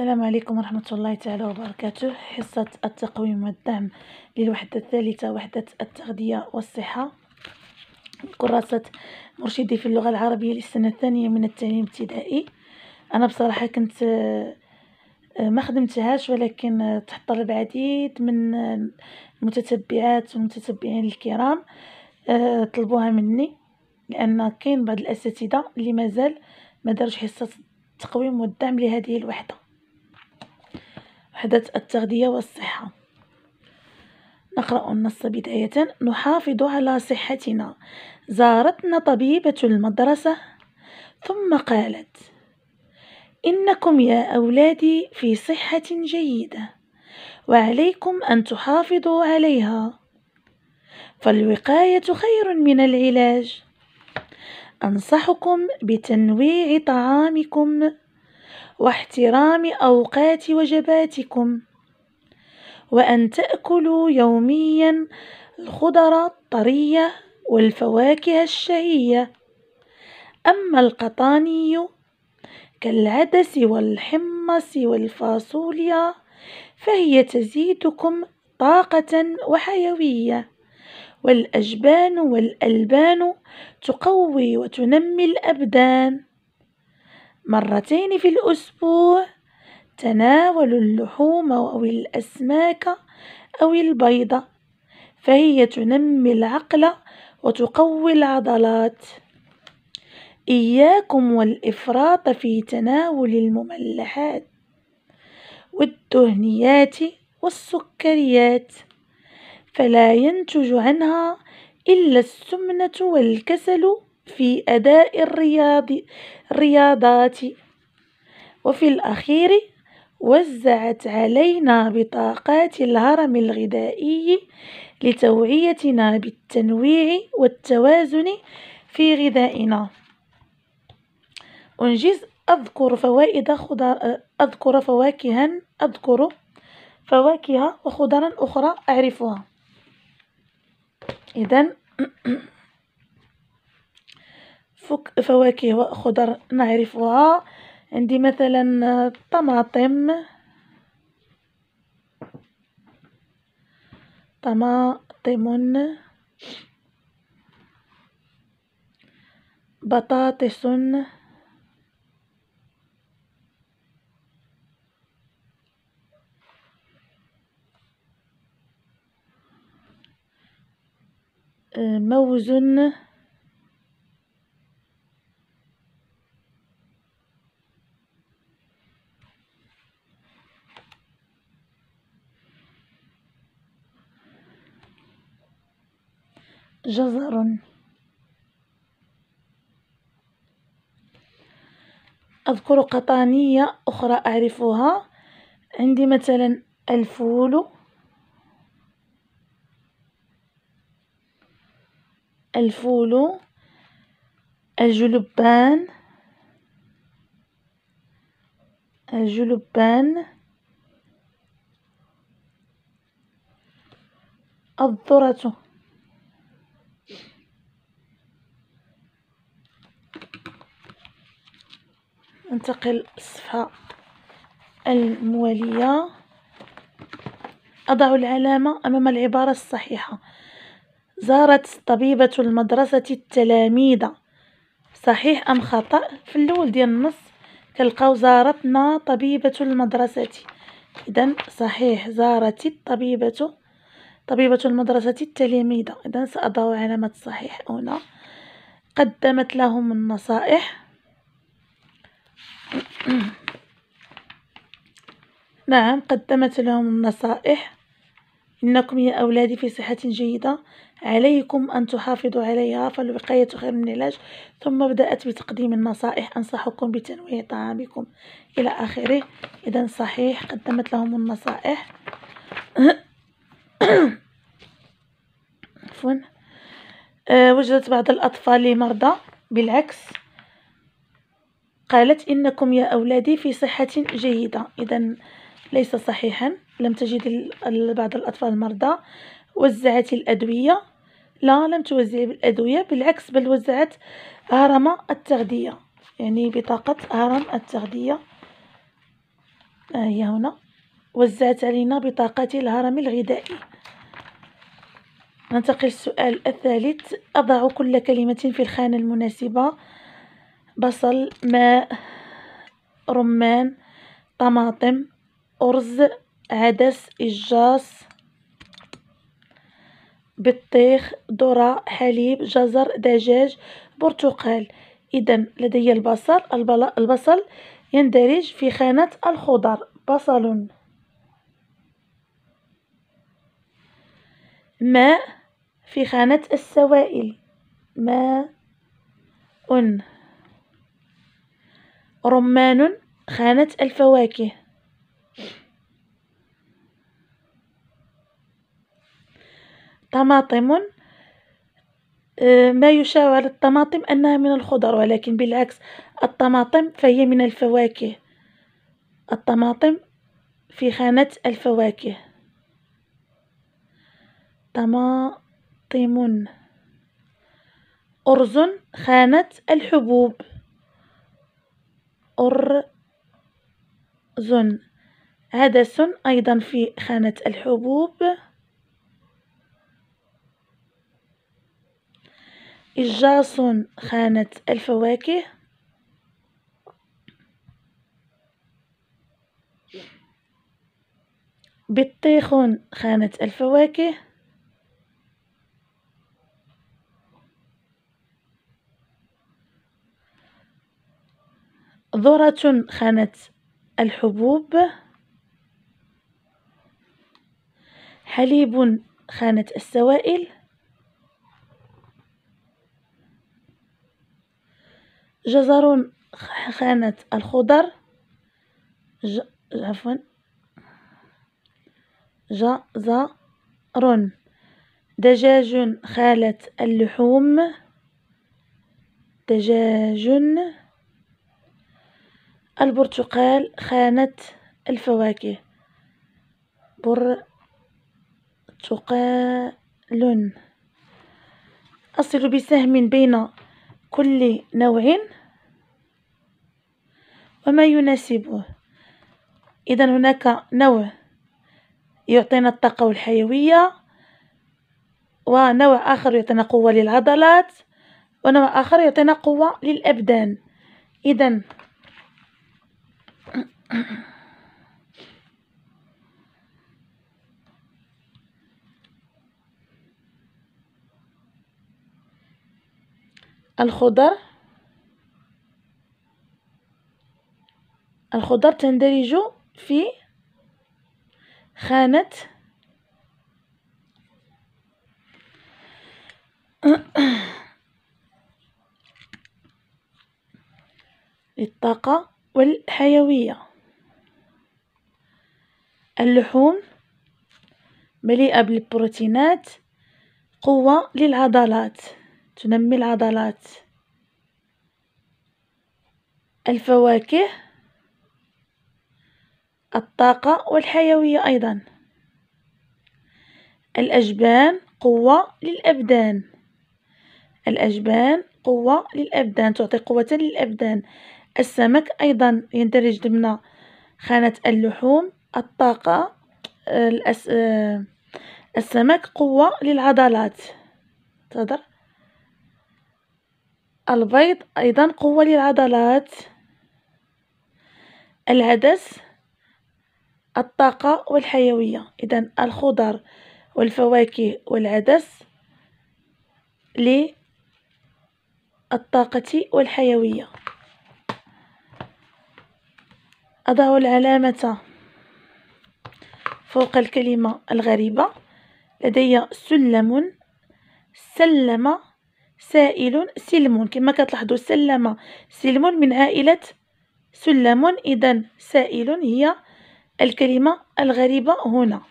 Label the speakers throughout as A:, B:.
A: السلام عليكم ورحمة الله تعالى وبركاته حصة التقويم والدعم للوحدة الثالثة وحدة التغذية والصحة كراسة مرشدي في اللغة العربية للسنة الثانية من التعليم الابتدائي أنا بصراحة كنت آه، ما خدمتهاش ولكن تحت طلب عديد من المتتبعات والمتتبعين الكرام آه، طلبوها مني لأن كاين بعض الأساتذة اللي مازال ما دارش حصة التقويم والدعم لهذه الوحده وحدة التغذية والصحة نقرأ النص بداية نحافظ على صحتنا زارتنا طبيبة المدرسة ثم قالت إنكم يا أولادي في صحة جيدة وعليكم أن تحافظوا عليها فالوقاية خير من العلاج أنصحكم بتنويع طعامكم واحترام أوقات وجباتكم وأن تأكلوا يوميا الخضر الطرية والفواكه الشهية أما القطاني كالعدس والحمص والفاصوليا فهي تزيدكم طاقة وحيوية والأجبان والألبان تقوي وتنمي الأبدان مرتين في الأسبوع تناول اللحوم أو الأسماك أو البيض فهي تنمي العقل وتقوي العضلات إياكم والإفراط في تناول المملحات والدهنيات والسكريات فلا ينتج عنها إلا السمنة والكسل في أداء الرياض الرياضات وفي الأخير وزعت علينا بطاقات الهرم الغذائي لتوعيتنا بالتنويع والتوازن في غذائنا أنجز أذكر فوائد خضار أذكر فواكها أذكر فواكه وخضرا أخرى أعرفها إذا فك فواكه وخضر نعرفها عندي مثلا آه، طماطم طماطم بطاطس آه، موز جزر أذكر قطانية أخرى أعرفها عندي مثلا الفول الفول الجلبان الجلبان الذرة ننتقل للصفحة الموالية أضع العلامة أمام العبارة الصحيحة زارت طبيبة المدرسة التلاميذ صحيح أم خطأ في الأول ديال النص كنلقاو زارتنا طبيبة المدرسة إذا صحيح زارت الطبيبة طبيبة المدرسة التلاميذ إذا سأضع علامة صحيح هنا قدمت لهم النصائح نعم قدمت لهم النصائح إنكم يا أولادي في صحة جيدة عليكم أن تحافظوا عليها فالوقاية خير من العلاج ثم بدأت بتقديم النصائح أنصحكم بتنويع طعامكم إلى آخره إذا صحيح قدمت لهم النصائح عفوا أه وجدت بعض الأطفال مرضى بالعكس قالت إنكم يا أولادي في صحة جيدة إذا ليس صحيحا لم تجد بعض الأطفال مرضى وزعت الأدوية لا لم توزع الأدوية بالعكس بل وزعت هرم التغذية يعني بطاقة هرم التغذية ها آه، هي هنا وزعت علينا بطاقة الهرم الغذائي ننتقل السؤال الثالث أضع كل كلمة في الخانة المناسبة بصل ماء رمان طماطم أرز عدس إجاص بطيخ ذرة حليب جزر دجاج برتقال إذا لدي البصل البصل يندرج في خانة الخضر بصل ماء في خانة السوائل ماء رمان خانة الفواكه طماطم آه، ما يشاع على الطماطم أنها من الخضر ولكن بالعكس الطماطم فهي من الفواكه الطماطم في خانة الفواكه طماطم أرز خانة الحبوب أرزن عدس أيضا في خانة الحبوب إجاص خانة الفواكه بطيخ خانة الفواكه ذرة خانت الحبوب حليب خانت السوائل جزر خانت الخضر ج... عفوا جزر دجاج خالت اللحوم دجاج البرتقال خانة الفواكه برتقال أصل بسهم بين كل نوع وما يناسبه إذا هناك نوع يعطينا الطاقة والحيوية ونوع آخر يعطينا قوة للعضلات ونوع آخر يعطينا قوة للأبدان إذا الخضر الخضر تندرج في خانة الطاقة والحيوية اللحوم مليئة بالبروتينات قوة للعضلات تنمي العضلات الفواكه الطاقة والحيوية أيضا الأجبان قوة للأبدان الأجبان قوة للأبدان تعطي قوة للأبدان السمك أيضا يندرج ضمن خانة اللحوم الطاقة آه، الأس... آه، السمك قوة للعضلات تقدر البيض أيضا قوة للعضلات العدس الطاقة والحيوية إذا الخضر والفواكه والعدس للطاقة والحيوية أضع العلامة فوق الكلمة الغريبة لدي سلم سلم سائل سلم كما كتلاحظوا سلم سلم من عائلة سلم إذا سائل هي الكلمة الغريبة هنا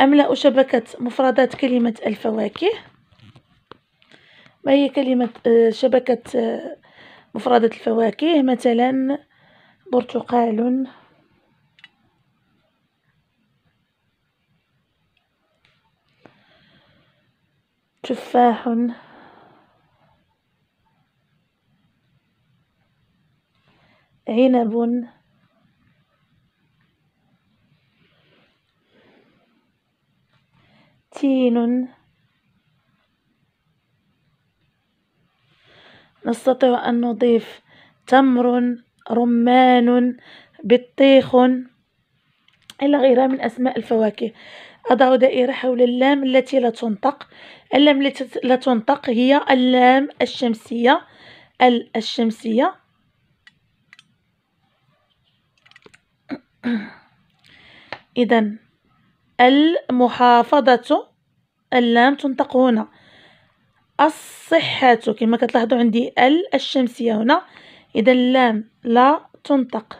A: أملأ شبكة مفردات كلمة الفواكه ما هي كلمة آه، شبكة آه، مفردات الفواكه مثلا برتقال تفاح عنب تين نستطيع أن نضيف تمر رمان بطيخ إلى غيرها من أسماء الفواكه أضع دائرة حول اللام التي لا تنطق اللام التي لا تنطق هي اللام الشمسية ال الشمسية إذا المحافظة اللام تنطق هنا الصحة كما كتلاحظوا عندي ال الشمسية هنا إذا اللام لا تنطق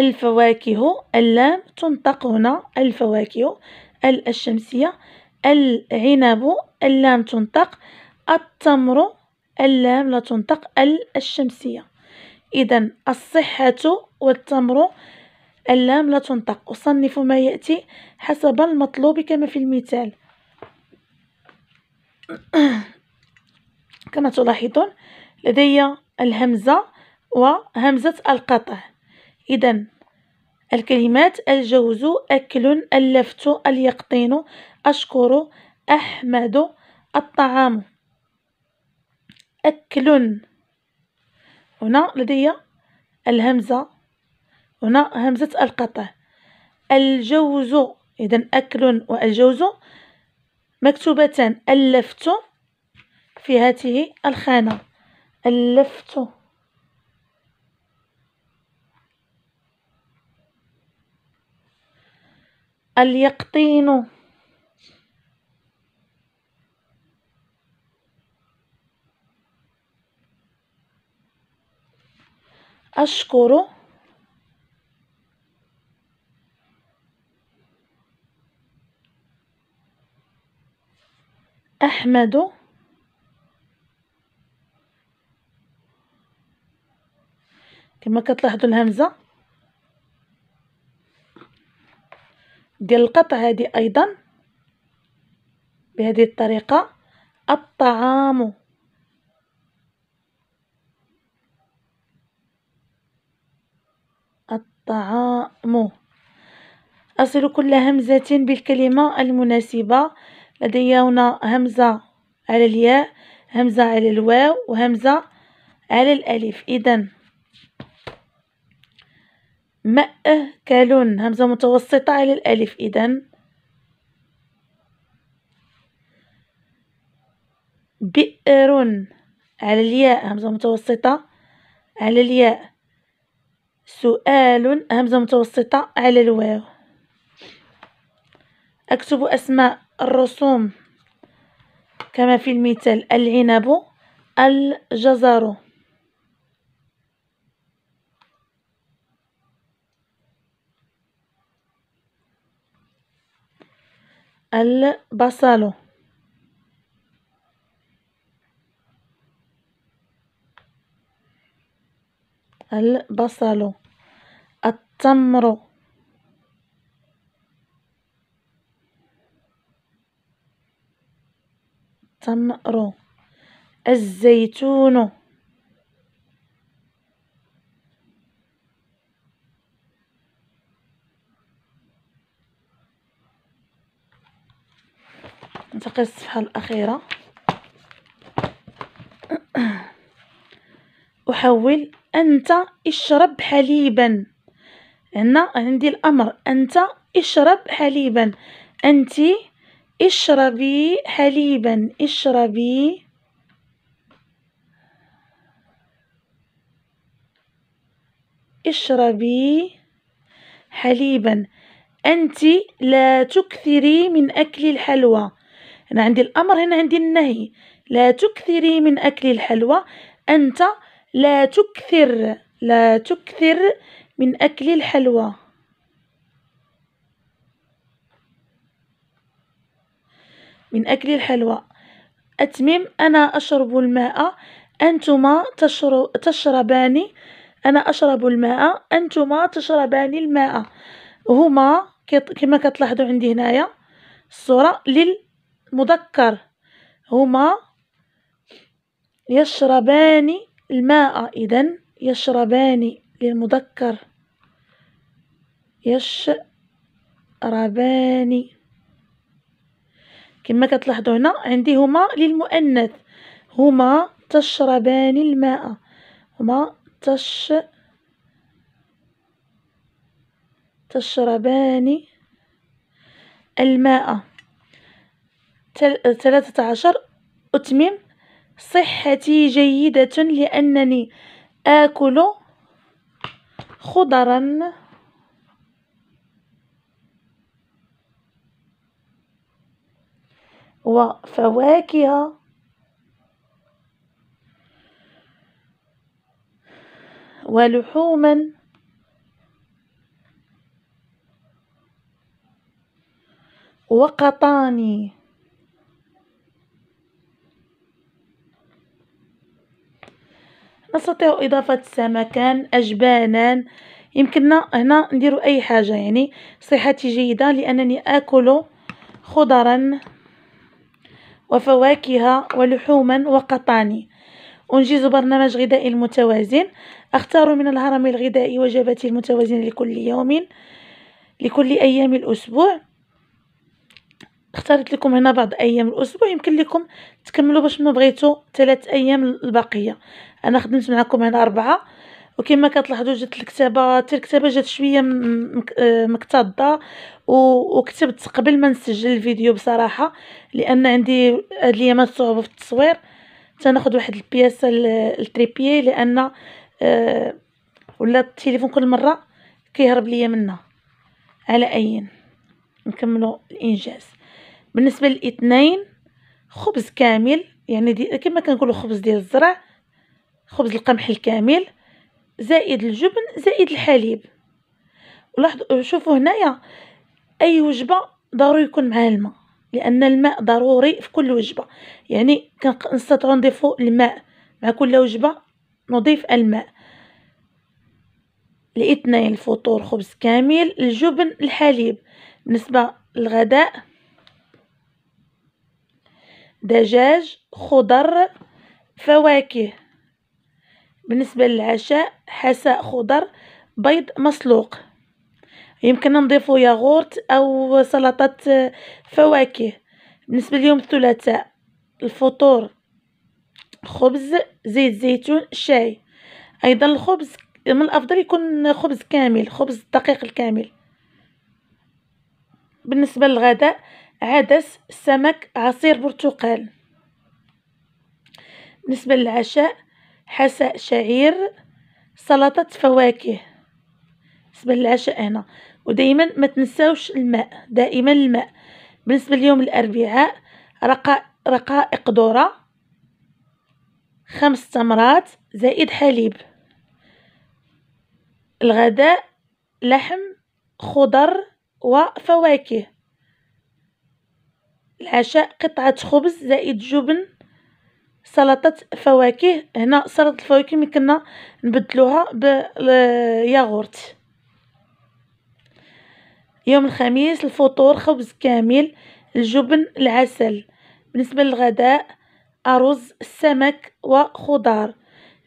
A: الفواكه اللام تنطق هنا الفواكه ال الشمسية العنب اللام تنطق التمر اللام لا تنطق الشمسية إذا الصحة والتمر اللام لا تنطق أصنف ما يأتي حسب المطلوب كما في المثال كما تلاحظون لدي الهمزة وهمزة القطع إذا الكلمات الجوز أكل اللفت اليقطين أشكر أحمد الطعام أكل هنا لدي الهمزة هنا همزة القطع الجوز إذا أكل والجوز مكتوبتان اللفت في هذه الخانة اللفت اليقطين أشكر أحمد كما كتلاحظوا الهمزة ديال القطع هذه ايضا بهذه الطريقه الطعام الطعام أصل كل همزة بالكلمة المناسبة لدي هنا همزة على الياء همزة على الواو وهمزة على الألف إذا مأكل همزة متوسطة على الألف إذا بئر على الياء همزة متوسطة على الياء سؤال همزة متوسطة على الواو أكتب أسماء الرسوم كما في المثال العنب الجزر البصل البصل التمر تمر الزيتون ننتقل الصفحة الأخيرة أحول أنت اشرب حليبا هنا عندي الأمر أنت اشرب حليبا أنت اشربي حليبا اشربي اشربي حليبا أنت لا تكثري من أكل الحلوى هنا عندي الأمر هنا عندي النهي لا تكثري من أكل الحلوى أنت لا تكثر لا تكثر من أكل الحلوى من أكل الحلوى أتمم أنا أشرب الماء أنتما تشربان أنا أشرب الماء أنتما تشربان الماء هما كما كتلاحظوا عندي هنايا الصورة لل مذكر هما يشربان الماء إذا يشربان للمذكر يشربان كما كتلاحظوا هنا عندي هما للمؤنث هما تشربان الماء هما تش تشربان الماء ثلاثة عشر أتمم صحتي جيدة لأنني آكل خضرا وفواكه ولحوما وقطاني نستطيع إضافة سمكا أجبانا يمكننا هنا نديرو أي حاجة يعني صحتي جيدة لأنني آكل خضرا وفواكه ولحوما وقطاني أنجز برنامج غذائي المتوازن أختار من الهرم الغذائي وجبتي المتوازنة لكل يوم لكل أيام الأسبوع اختارت لكم هنا بعض ايام الاسبوع يمكن لكم تكملوا باش ما بغيتوا ثلاث ايام الباقيه انا خدمت معكم هنا اربعه وكما كتلاحظوا جات الكتابه حتى الكتابه جات شويه مكتضه وكتبت قبل ما نسجل الفيديو بصراحه لان عندي هاد الايامات صعوبه في التصوير تناخذ واحد البياسه التريبيي لان آه، ولا التليفون كل مره كيهرب ليا منها على اين نكملوا الانجاز بالنسبه للاثنين خبز كامل يعني دي كما كنقولوا خبز ديال الزرع خبز القمح الكامل زائد الجبن زائد الحليب ولاحظوا شوفوا هنايا اي وجبه ضروري يكون معها الماء لان الماء ضروري في كل وجبه يعني كنستطيعوا نضيفوا الماء مع كل وجبه نضيف الماء الاثنين الفطور خبز كامل الجبن الحليب بالنسبه للغداء دجاج خضر فواكه بالنسبة للعشاء حساء خضر بيض مسلوق يمكن نضيفو ياغورت او سلطة فواكه بالنسبة ليوم الثلاثاء الفطور خبز زيت زيتون شاي ايضا الخبز من الافضل يكون خبز كامل خبز الدقيق الكامل بالنسبه للغداء عدس سمك عصير برتقال بالنسبة للعشاء حساء شعير سلطة فواكه بالنسبة للعشاء هنا ودايما ما تنساوش الماء دائما الماء بالنسبة ليوم الأربعاء رقائق, رقائق ذرة خمس تمرات زائد حليب الغداء لحم خضر وفواكه العشاء قطعة خبز زائد جبن سلطة فواكه هنا سلطة الفواكه ممكننا نبدلوها بياغورت يوم الخميس الفطور خبز كامل الجبن العسل بالنسبة للغداء أرز سمك وخضار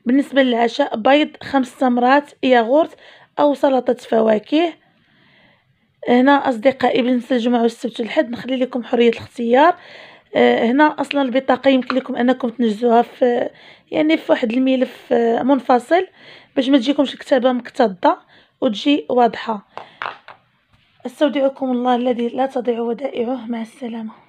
A: بالنسبة للعشاء بيض خمس تمرات ياغورت أو سلطة فواكه هنا اصدقائي بالنسبه للجمعه والسبت والحد نخلي لكم حريه الاختيار آه، هنا اصلا البطاقه يمكن لكم انكم تنجزوها في يعني في واحد الملف آه، منفصل باش ما تجيكمش الكتابه مكتظه وتجي واضحه استودعكم الله الذي لا تضيع ودائعه مع السلامه